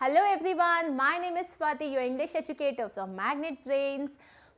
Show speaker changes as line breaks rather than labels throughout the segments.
Hello everyone, my name is Swati, your English educator from Magnet Brains.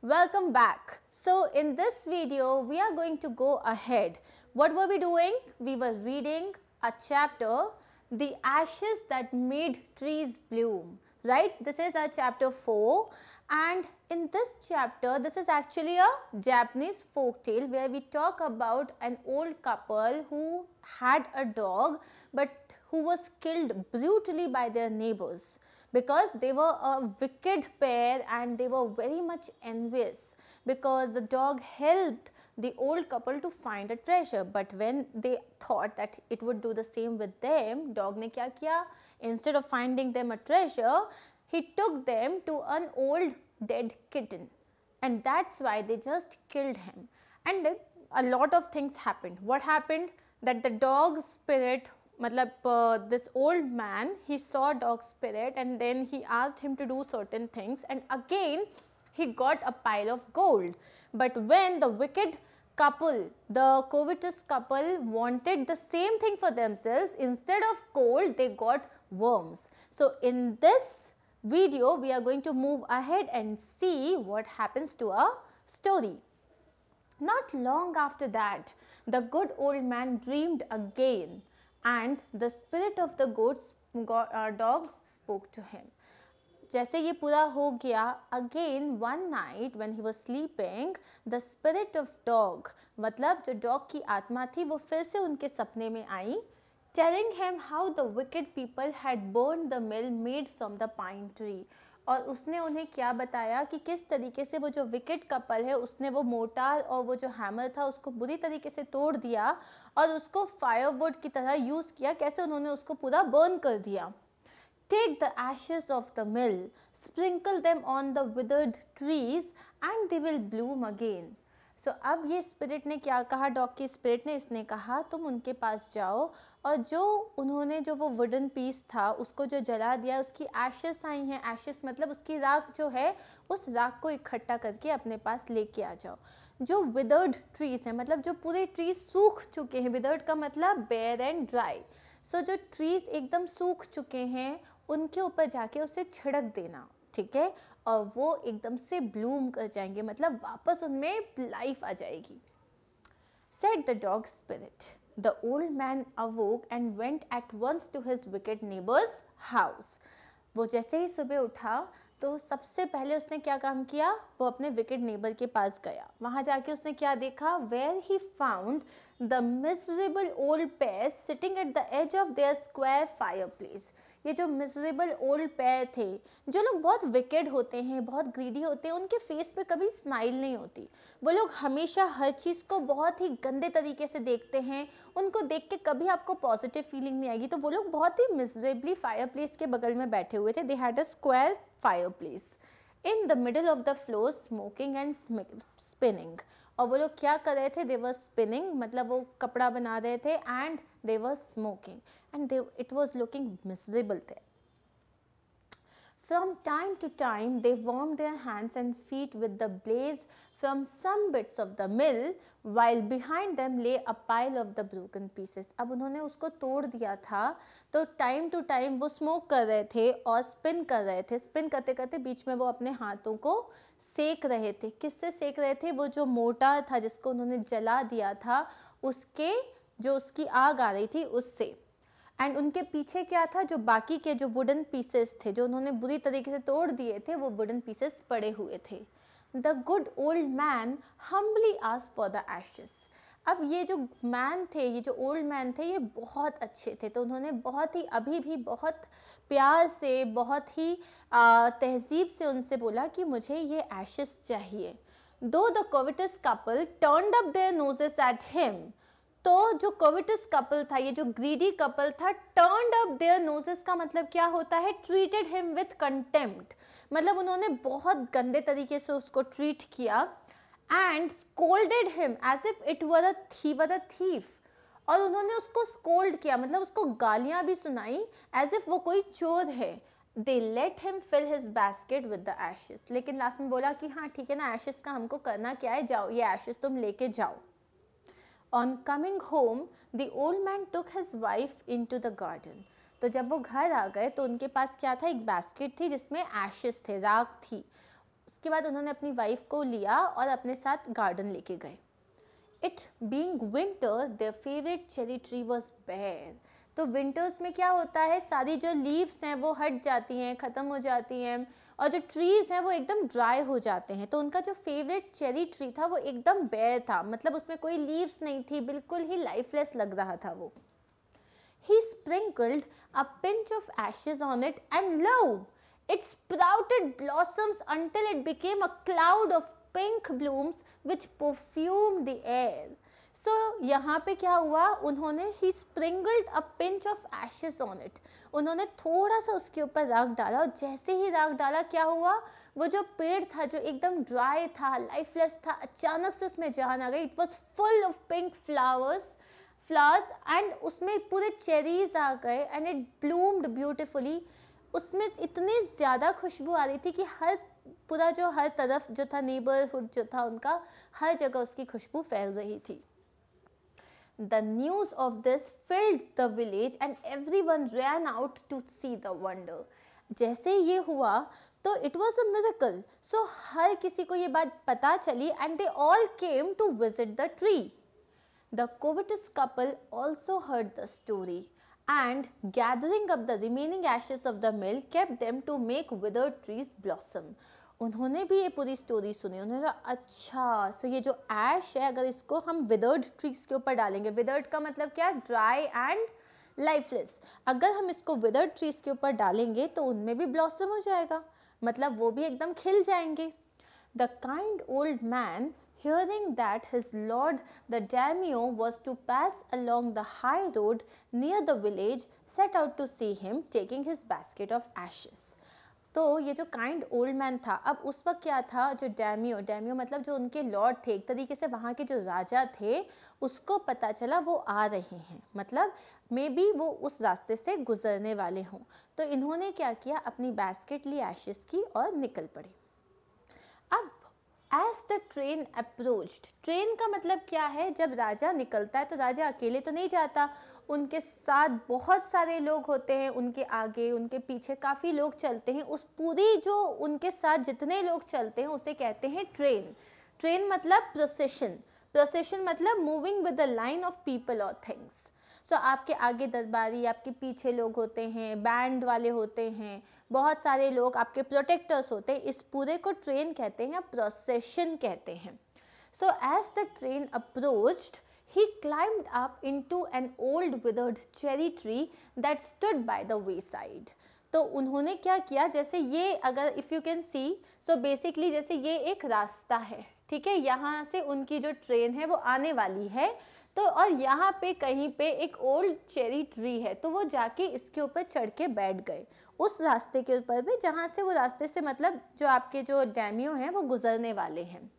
Welcome back. So in this video, we are going to go ahead. What were we doing? We were reading a chapter, The Ashes That Made Trees Bloom, right? This is our chapter 4 and in this chapter, this is actually a Japanese folk tale where we talk about an old couple who had a dog but who was killed brutally by their neighbors because they were a wicked pair and they were very much envious because the dog helped the old couple to find a treasure but when they thought that it would do the same with them dog ne kya kya instead of finding them a treasure he took them to an old dead kitten and that's why they just killed him and then a lot of things happened what happened that the dog spirit matlab, uh, this old man he saw dog spirit and then he asked him to do certain things and again he got a pile of gold. But when the wicked couple, the covetous couple wanted the same thing for themselves, instead of gold they got worms. So in this video we are going to move ahead and see what happens to a story. Not long after that, the good old man dreamed again and the spirit of the god's dog spoke to him जैसे ये पूरा हो गया again one night when he was sleeping the spirit of dog मतलब जो dog की आत्मा थी वो फिर से उनके सपने में आई telling him how the wicked people had burn the mill made from the pine tree और उसने उन्हें क्या बताया कि किस तरीके से वो जो विकेट कपल है उसने वो मोटार और वो जो हैमर था उसको बुरी तरीके से तोड़ दिया और उसको फायरवुड की तरह यूज़ किया कैसे उन्होंने उसको पूरा बर्न कर दिया take the ashes of the mill sprinkle them on the withered trees and they will bloom again so अब ये स्पिरिट ने क्या कहा डॉग की स्पिरिट ने इसने कहा तुम उनके पास जाओ और जो उन्होंने जो वो वुडन पीस था उसको जो जला दिया उसकी एशेस आई हैं एशेस मतलब उसकी राख जो है उस राख को इकट्ठा करके अपने पास लेके आ जाओ जो विदर्ड ट्रीज़ हैं मतलब जो पूरे ट्रीज सूख चुके हैं विदर्ड का मतलब बेयर एंड ड्राई सो जो ट्रीज़ एकदम सूख चुके हैं उनके ऊपर जाके उसे छिड़क देना ठीक है और वो एकदम से ब्लूम कर जाएंगे मतलब वापस उनमें लाइफ आ जाएगी set the dog spirit The old man awoke and went at once to his wicked neighbor's house. वो जैसे ही सुबह उठा तो सबसे पहले उसने क्या काम किया वो अपने विकेट नेबर के पास गया वहाँ जाके उसने क्या देखा where he found the miserable old pair sitting at the edge of their square fireplace ये जो मिजरेबल ओल्ड पैर थे जो लोग बहुत विकेड होते हैं बहुत ग्रीडी होते हैं उनके फेस पे कभी स्माइल नहीं होती वो लोग हमेशा हर चीज़ को बहुत ही गंदे तरीके से देखते हैं उनको देख के कभी आपको पॉजिटिव फीलिंग नहीं आएगी तो वो लोग बहुत ही मिजरेबली फायर प्लेस के बगल में बैठे हुए थे they had a square fireplace in the middle of the floor smoking and spinning और वो लोग क्या कर रहे थे दे वर स्पिनिंग मतलब वो कपड़ा बना रहे थे and they were smoking and they, it was looking miserable there. From time to time, they warmed their hands and feet with the blaze from some bits of the mill, while behind them lay a pile of the broken pieces. अब उन्होंने उसको तोड़ दिया था तो time to time वो smoke कर रहे थे और स्पिन कर रहे थे स्पिन karte करते बीच में वो अपने हाथों को सेक रहे थे किससे sek rahe the wo jo mota tha jisko unhone jala diya tha uske जो उसकी आग आ रही थी उससे एंड उनके पीछे क्या था जो बाकी के जो वुडन पीसेस थे जो उन्होंने बुरी तरीके से तोड़ दिए थे वो वुडन पीसेस पड़े हुए थे the good old man humbly आस फॉर द एशेस अब ये जो मैन थे ये जो ओल्ड मैन थे ये बहुत अच्छे थे तो उन्होंने बहुत ही अभी भी बहुत प्यार से बहुत ही तहजीब से उनसे बोला कि मुझे ये एशेस चाहिए दो the covetous couple turned up their noses at him तो जो कोविटस कपल था ये जो ग्रीडी कपल था टर्नड अप देयर नोजेस का मतलब क्या होता है ट्रीटेड हिम विथ कंटेम्प्ट मतलब उन्होंने बहुत गंदे तरीके से उसको ट्रीट किया and scolded him as if it were a thief were a thief और उन्होंने उसको स्कोल्ड किया मतलब उसको गालियां भी सुनाई एज इफ वो कोई चोर है they let him fill his basket with the ashes लेकिन लास्ट में बोला कि हाँ ठीक है ना एशेस का हमको करना क्या है जाओ ये एशेस तुम लेके जाओ coming home the old man took his wife into the garden तो जब वो घर आ गए तो उनके पास क्या था एक बास्केट थी जिसमें एशेस थे राख थी उसके बाद उन्होंने अपनी वाइफ को लिया और अपने साथ गार्डन लेके गए it being winter the favourite cherry tree was bare तो विंटर्स में क्या होता है सारी जो लीव्स हैं वो हट जाती हैं ख़त्म हो जाती हैं और जो ट्रीज़ हैं वो एकदम ड्राई हो जाते हैं तो उनका जो फेवरेट चेरी ट्री था वो एकदम बेर था मतलब उसमें कोई लीव्स नहीं थी बिल्कुल ही लाइफलेस लग रहा था वो he sprinkled a pinch of ashes on it and lo it sprouted blossoms until it became a cloud of pink blooms which perfumed the air so so, यहाँ पे क्या हुआ उन्होंने he sprinkled a pinch of ashes on it उन्होंने थोड़ा सा उसके ऊपर राग डाला और जैसे ही राग डाला क्या हुआ वो जो पेड़ था जो एकदम ड्राई था लाइफलेस था अचानक से उसमें जान आ गई it was full of pink flowers flowers and उसमें पूरे चेरीज आ गए एंड इट ब्लूम्ड ब्यूटिफुली उसमें इतनी ज़्यादा खुशबू आ रही थी कि हर पूरा जो हर तरफ जो था नेबरहुड जो था उनका हर जगह उसकी खुशबू फैल रही थी The news of this filled the village and everyone ran out to see the wonder. जैसे ये हुआ तो it was a miracle. So हर किसी को ये बात पता चली and they all came to visit the tree. The covetous couple also heard the story, and gathering up the remaining ashes of the mill kept them to make withered trees blossom. उन्होंने भी ये पूरी story सुनी उन्होंने कहा अच्छा सो ये जो ऐश है अगर इसको हम विदर्ड ट्रीज के ऊपर डालेंगे विदर्ड का मतलब क्या ड्राई एंड लाइफलेस अगर हम इसको विदर्ड ट्रीज के ऊपर डालेंगे तो उनमें भी ब्लॉसम हो जाएगा मतलब वो भी एकदम खिल जाएंगे the kind old man hearing that his lord the daimyo was to pass along the high road near the village set out to see him taking his basket of ashes तो ये जो काइंड ओल्ड मैन था अब उस वक्त क्या था जो डैमियो डैमियो मतलब जो उनके लॉर्ड थे एक तरीके से वहाँ के जो राजा थे उसको पता चला वो आ रहे हैं मतलब मे बी वो उस रास्ते से गुजरने वाले हों तो इन्होंने क्या किया अपनी बास्केट ली एशिस की और निकल पड़े अब as the train approach train का मतलब क्या है जब राजा निकलता है तो राजा अकेले तो नहीं जाता उनके साथ बहुत सारे लोग होते हैं उनके आगे उनके पीछे काफ़ी लोग चलते हैं उस पूरी जो उनके साथ जितने लोग चलते हैं उसे कहते हैं ट्रेन ट्रेन मतलब प्रोसेशन प्रोसेशन मतलब moving with the line of people और थिंग्स सो आपके आगे दरबारी आपके पीछे लोग होते हैं बैंड वाले होते हैं बहुत सारे लोग आपके प्रोटेक्टर्स होते हैं इस पूरे को ट्रेन कहते हैं प्रोसेशन कहते हैं so as the train approached he climbed up into an old withered cherry tree that stood by the wayside. तो उन्होंने क्या किया जैसे ये अगर if you can see so basically जैसे ये एक रास्ता है ठीक है यहाँ से उनकी जो ट्रेन है वो आने वाली है तो और यहाँ पे कहीं पे एक ओल्ड चेरी ट्री है तो वो जाके इसके ऊपर चढ़ के बैठ गए उस रास्ते के ऊपर भी जहाँ से वो रास्ते से मतलब जो आपके जो डैमियो हैं वो गुजरने वाले हैं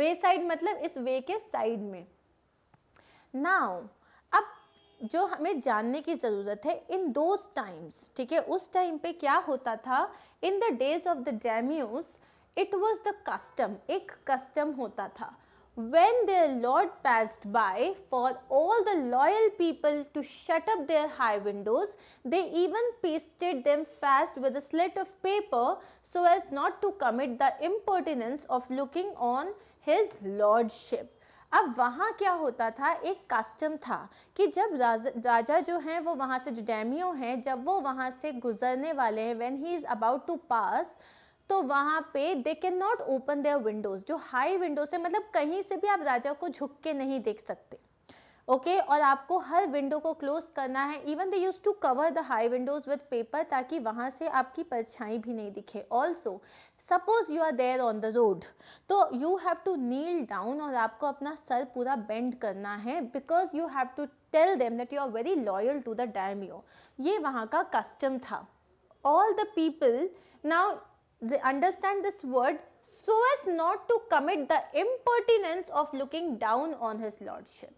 वे साइड मतलब इस वे के साइड में नाउ अब जो हमें जानने की ज़रूरत है इन दोज टाइम्स ठीक है उस टाइम पे क्या होता था in the days of the daimyos it was the custom एक कस्टम होता था when their lord passed by for all the loyal people to shut up their high windows they even pasted them fast with a slate of paper so as not to commit the importance of looking on his lordship अब वहाँ क्या होता था एक custom था कि जब राजा जो हैं वो वहाँ से जो डैमियो हैं जब वो वहाँ से गुजरने वाले हैं when he is about to pass तो वहाँ पे they can not open their windows जो हाई विंडोज है मतलब कहीं से भी आप राजा को झुक के नहीं देख सकते ओके okay? और आपको हर विंडो को क्लोज करना है even they use to cover the high windows with paper ताकि वहाँ से आपकी परछाई भी नहीं दिखे also suppose you are there on the road तो you have to kneel down और आपको अपना सर पूरा बेंड करना है because you have to tell them that you are very loyal to the daimyo ये वहाँ का कस्टम था all the people now understand this word so as not to commit the the of looking down on on lordship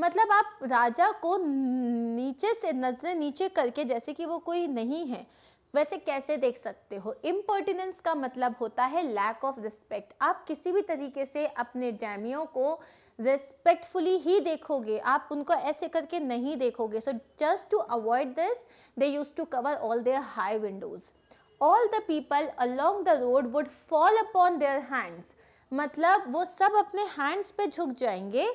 मतलब आप राजा को नीचे से नजर नीचे करके जैसे कि वो कोई नहीं है वैसे कैसे देख सकते हो इम्पर्टिनेंस का मतलब होता है लैक ऑफ रिस्पेक्ट आप किसी भी तरीके से अपने डैमियों को रिस्पेक्टफुली ही देखोगे आप उनको ऐसे करके नहीं देखोगे so just to avoid this they use to cover all their high windows all the people along the road would fall upon their hands मतलब वो सब अपने हैंड्स पे झुक जाएंगे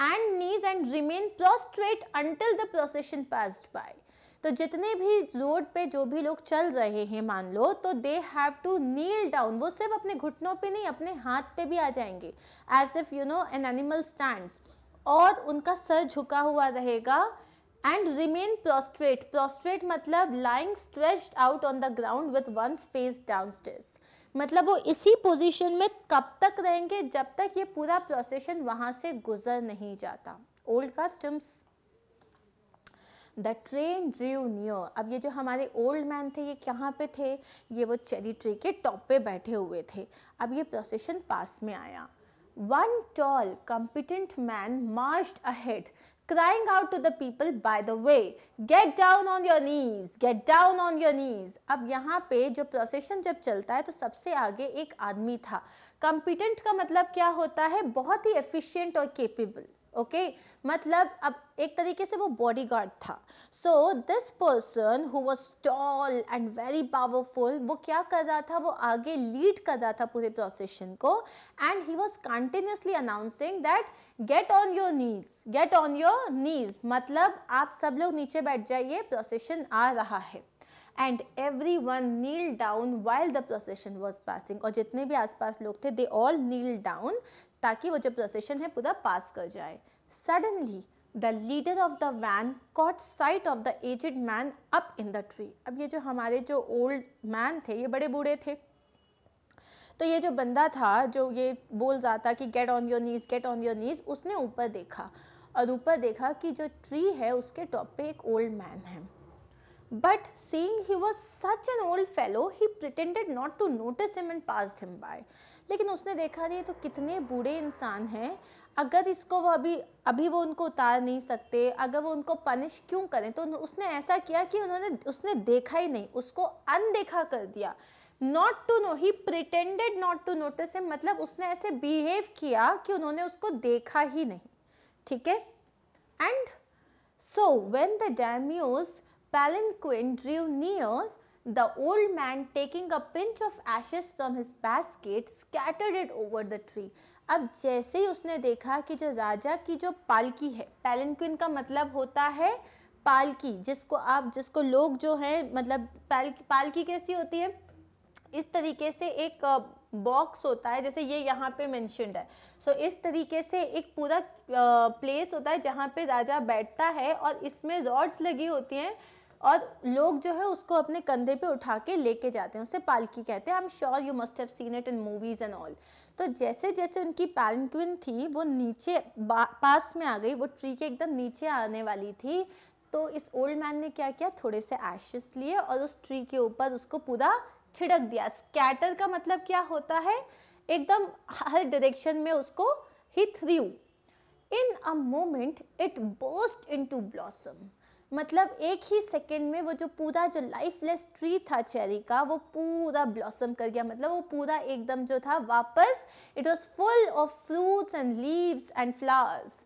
and knees and remain prostrate until the procession passed by तो जितने भी रोड पे जो भी लोग चल रहे हैं मान लो तो they have to kneel down वो सिर्फ अपने घुटनों पे नहीं अपने हाथ पे भी आ जाएंगे as if you know an animal stand और उनका सर झुका हुआ रहेगा एंड रिमेन प्रोस्ट्रेट प्रोस्ट्रेट मतलब lying stretched out on the ground with one's face down stage मतलब वो इसी पोजीशन में कब तक रहेंगे जब तक ये पूरा प्रोसेशन वहां से गुजर नहीं जाता old customs the train drew new अब ये जो हमारे ओल्ड मैन थे ये कहाँ पे थे ये वो चेरी ट्री के टॉप पे बैठे हुए थे अब ये प्रोसेशन पास में आया one tall competent man marched ahead crying out to the people by the way get down on your knees get down on your knees अब यहाँ पे जो प्रोसेशन जब चलता है तो सबसे आगे एक आदमी था कॉम्पिटेंट का मतलब क्या होता है बहुत ही एफिशिएंट और केपेबल ओके मतलब अब एक तरीके से वो बॉडी गार्ड था so this person who was tall and very powerful वो क्या कर रहा था वो आगे लीड कर रहा था पूरे प्रोसेशन को and he was continuously announcing that get on your knees get on your knees मतलब आप सब लोग नीचे बैठ जाइए प्रोसेशन आ रहा है and everyone kneel down while the procession was passing और जितने भी आसपास लोग थे दे ऑल नील डाउन ताकि वो जो प्रोसेशन है पूरा पास कर जाए suddenly the leader of the van caught sight of the aged man up in the tree अब ये जो हमारे जो ओल्ड मैन थे ये बड़े बूढ़े थे तो ये जो बंदा था जो ये बोल रहा था कि get on your knees get on your knees उसने ऊपर देखा और ऊपर देखा कि जो ट्री है उसके टॉप पे एक ओल्ड मैन है but seeing he was such an old fellow he pretended not to notice him and pass him by लेकिन उसने देखा ये तो कितने बूढ़े इंसान हैं अगर इसको वो अभी अभी वो उनको उतार नहीं सकते अगर वो उनको पनिश क्यों करें तो उसने ऐसा किया कि उन्होंने उसने देखा ही नहीं उसको अनदेखा कर दिया not to know he pretended not to notice है मतलब उसने ऐसे बिहेव किया कि उन्होंने उसको देखा ही नहीं ठीक है and so when the daimyo's palanquin drew near the old man taking a pinch of ashes from his basket, scattered it over the tree अब जैसे ही उसने देखा कि जो राजा की जो पालकी है पैलनक्विन का मतलब होता है पालकी जिसको आप जिसको लोग जो हैं मतलब पालकी पालकी कैसी होती है इस तरीके से एक बॉक्स होता है जैसे ये यहाँ पे मैंशनड है सो so, इस तरीके से एक पूरा प्लेस होता है जहाँ पे राजा बैठता है और इसमें रॉड्स लगी होती हैं और लोग जो है उसको अपने कंधे पे उठा के लेके जाते हैं उसे पालकी कहते हैं I am sure you must have seen it in movies and all तो जैसे जैसे उनकी पैलक्विन थी वो नीचे पास में आ गई वो ट्री के एकदम नीचे आने वाली थी तो इस ओल्ड मैन ने क्या किया थोड़े से एशेस लिए और उस ट्री के ऊपर उसको पूरा छिड़क दिया स्कैटर का मतलब क्या होता है एकदम हर डायरेक्शन में उसको he threw in a moment it burst into blossom मतलब एक ही सेकंड में वो जो पूरा जो लाइफलेस ट्री था चेरी का वो पूरा ब्लॉसम कर गया मतलब वो पूरा एकदम जो था वापस it was full of fruits and leaves and flowers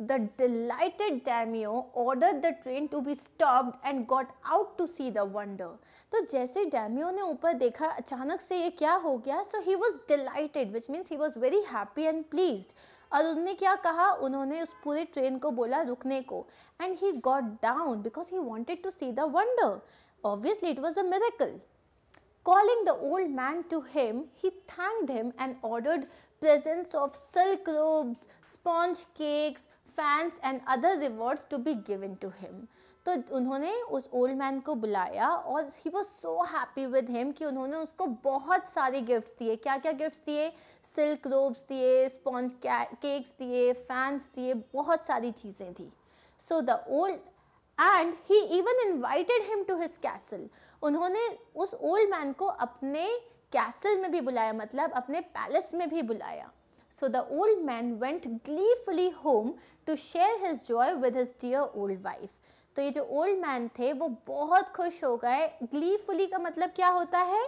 the delighted daimyo ordered the train to be stopped and got out to see the wonder तो जैसे डैमियो ने ऊपर देखा अचानक से ये क्या हो गया so he was delighted which means he was very happy and pleased और उसने क्या कहा उन्होंने उस पूरे ट्रेन को बोला रुकने को and he got down because he wanted to see thunder obviously it was a miracle calling the old man to him he thank him and ordered presents of silk robes sponge cakes fans and other rewards to be given to him तो उन्होंने उस old man को बुलाया और he was so happy with him कि उन्होंने उसको बहुत सारे गिफ्ट्स दिए क्या क्या गिफ्ट्स दिए सिल्क रोब्स दिए स्पॉन्ज केक्स दिए फैंस दिए बहुत सारी चीज़ें थी so the old and he even invited him to his castle उन्होंने उस ओल्ड मैन को अपने कैसल में भी बुलाया मतलब अपने पैलेस में भी बुलाया so the old man went gleefully home to share his joy with his dear old wife तो ये जो ओल्ड मैन थे वो बहुत खुश हो गए ग्लीफुली का मतलब क्या होता है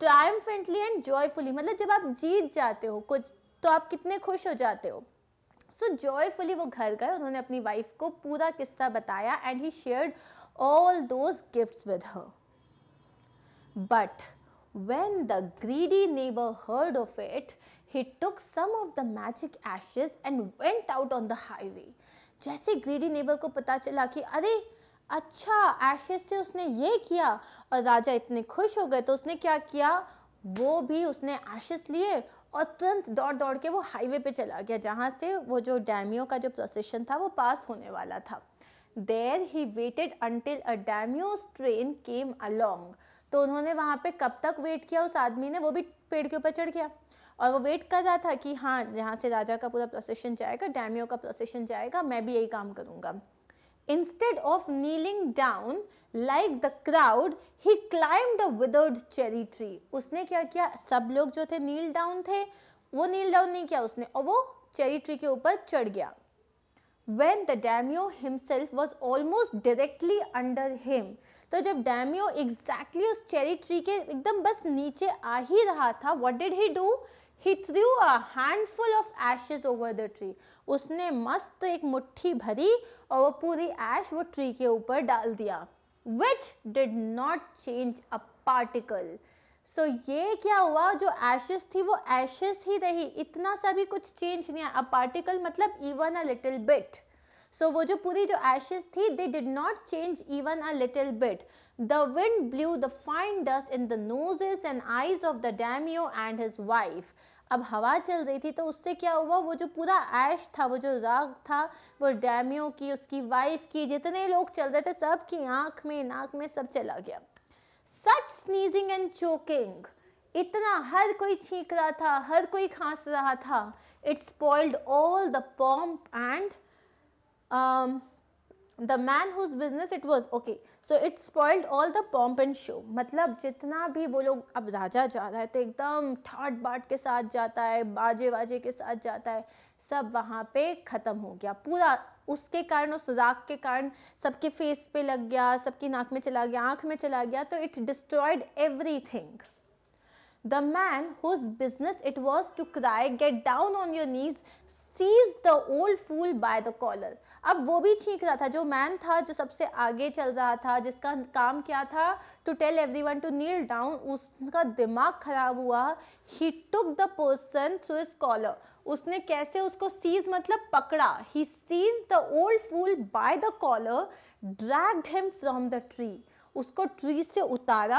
ट्रायम्फेंटली एंड जॉयफुली मतलब जब आप जीत जाते हो कुछ तो आप कितने खुश हो जाते हो सो so, जॉयफुली वो घर गए उन्होंने अपनी वाइफ को पूरा किस्सा बताया and he shared all those gifts with her but when the greedy neighbour heard of it he took some of the magic ashes and went out on the highway जैसे ग्रीडी नेबर को पता चला कि अरे अच्छा Ashes से उसने ये किया और राजा इतने खुश हो गए तो उसने क्या किया वो भी उसने एशेस लिए और तुरंत दौड़ दौड़ के वो हाईवे पे चला गया जहाँ से वो जो डैमियो का जो प्रोसेशन था वो पास होने वाला था there he waited until a daimyo's train came along तो उन्होंने वहाँ पे कब तक वेट किया उस आदमी ने वो भी पेड़ के ऊपर चढ़ गया और वो वेट कर रहा था कि हाँ यहाँ से राजा का पूरा प्रोसेशन जाएगा डैमियो का प्रोसेशन जाएगा मैं भी यही काम करूँगा instead of kneeling down like the crowd he climb a withered cherry tree उसने क्या किया सब लोग जो थे नील डाउन थे वो नील डाउन नहीं किया उसने और वो चेरी ट्री के ऊपर चढ़ गया when the daimyo himself was almost directly under him तो जब डैमियो एग्जैक्टली exactly उस चेरी ट्री के एकदम बस नीचे आ ही रहा था what did he do he threw a handful of ashes over the tree उसने मस्त एक मुट्ठी भरी और वो पूरी ऐश वो ट्री के ऊपर डाल दिया which did not change a particle so ये क्या हुआ जो एशेस थी वो एशेस ही रही इतना सा भी कुछ चेंज नहीं आया अ पार्टिकल मतलब even a little bit so वो जो पूरी जो एशेस थी they did not change even a little bit The wind blew the fine dust in the noses and eyes of the damio and his wife. अब हवा चल रही थी तो उससे क्या हुआ वो जो पूरा ऐश था वो जो राग था वो डैमियो की उसकी वाइफ की जितने लोग चल रहे थे सब की आंख में नाक में सब चला गया सच स्नीजिंग एंड चोकिंग इतना हर कोई छींक रहा था हर कोई खांस रहा था it's spoiled all the pomp and the man whose business it was okay so it's spoiled all the pomp and show मतलब जितना भी वो लोग अब राजा जा रहा है तो एकदम ठाट बाट के साथ जाता है बाजे वाजे के साथ जाता है सब वहाँ पे ख़त्म हो गया पूरा उसके कारण उस राग के कारण सबके फेस पे लग गया सबकी नाक में चला गया आँख में चला गया तो it destroyed everything the man whose business it was to cry get down on your knees seized the old fool by the collar अब वो भी छींक रहा था जो मैन था जो सबसे आगे चल रहा था जिसका काम क्या था to tell every one to kneel down उसका दिमाग खराब हुआ ही took the person through his collar उसने कैसे उसको सीज मतलब पकड़ा ही seize the old fool by the collar dragged him from the tree उसको ट्री से उतारा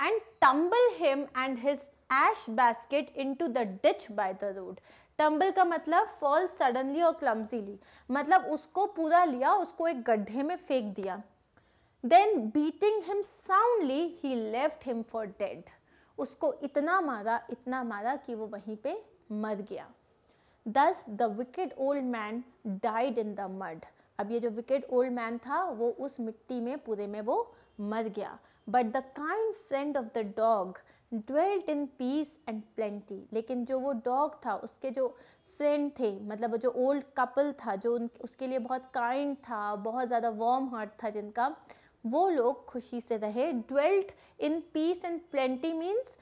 and tumble him and his ash basket into the ditch by the road tumble का मतलब फॉल सडनली और क्लम्सीली मतलब उसको पूरा लिया उसको एक गड्ढे में फेंक दिया then beating him soundly he left him for dead उसको इतना मारा इतना मारा कि वो वहीं पे मर गया thus the wicked old man died in the mud अब ये जो विकेड ओल्ड मैन था वो उस मिट्टी में पूरे में वो मर गया but the kind friend of the dog dwelt in peace and plenty लेकिन जो वो dog था उसके जो फ्रेंड थे मतलब जो ओल्ड कपल था जो उन उसके लिए बहुत काइंड था बहुत ज़्यादा वार्म हार्ट था जिनका वो लोग खुशी से रहे dwelt in peace and plenty means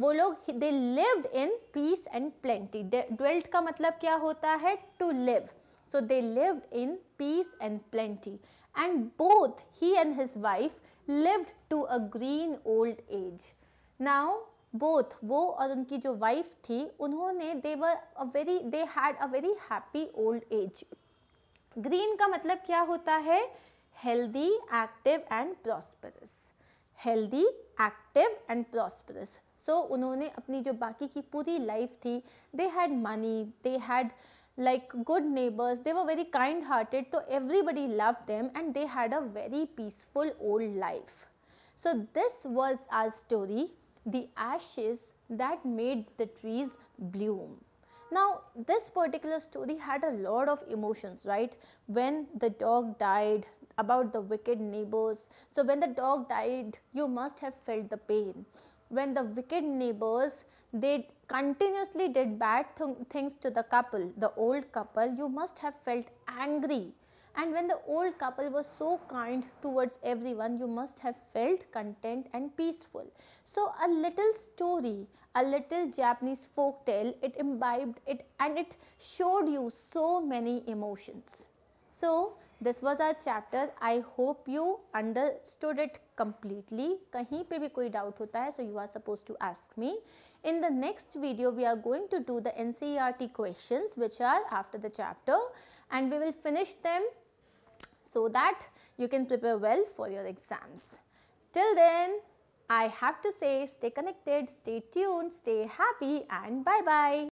वो लोग they lived in peace and plenty dwelt का मतलब क्या होता है to live so they lived in peace and plenty and both he and his wife lived to a green old age now both वो और उनकी जो वाइफ थी उन्होंने they were a very they had a very happy old age green का मतलब क्या होता है healthy active and prosperous healthy active and prosperous so उन्होंने अपनी जो बाकी की पूरी लाइफ थी they had money they had like good neighbours they were very kind hearted तो everybody love them and they had a very peaceful old life so this was our story the ashes that made the trees bloom. Now, this particular story had a lot of emotions, right? When the dog died, about the wicked neighbors. So, when the dog died, you must have felt the pain. When the wicked neighbors, they continuously did bad th things to the couple, the old couple, you must have felt angry and when the old couple was so kind towards everyone, you must have felt content and peaceful. So a little story, a little Japanese folk tale, it imbibed it and it showed you so many emotions. So this was our chapter. I hope you understood it completely. कहीं पे भी कोई doubt होता है, so you are supposed to ask me. In the next video, we are going to do the NCERT questions which are after the chapter and we will finish them so that you can prepare well for your exams. Till then, I have to say stay connected, stay tuned, stay happy and bye-bye.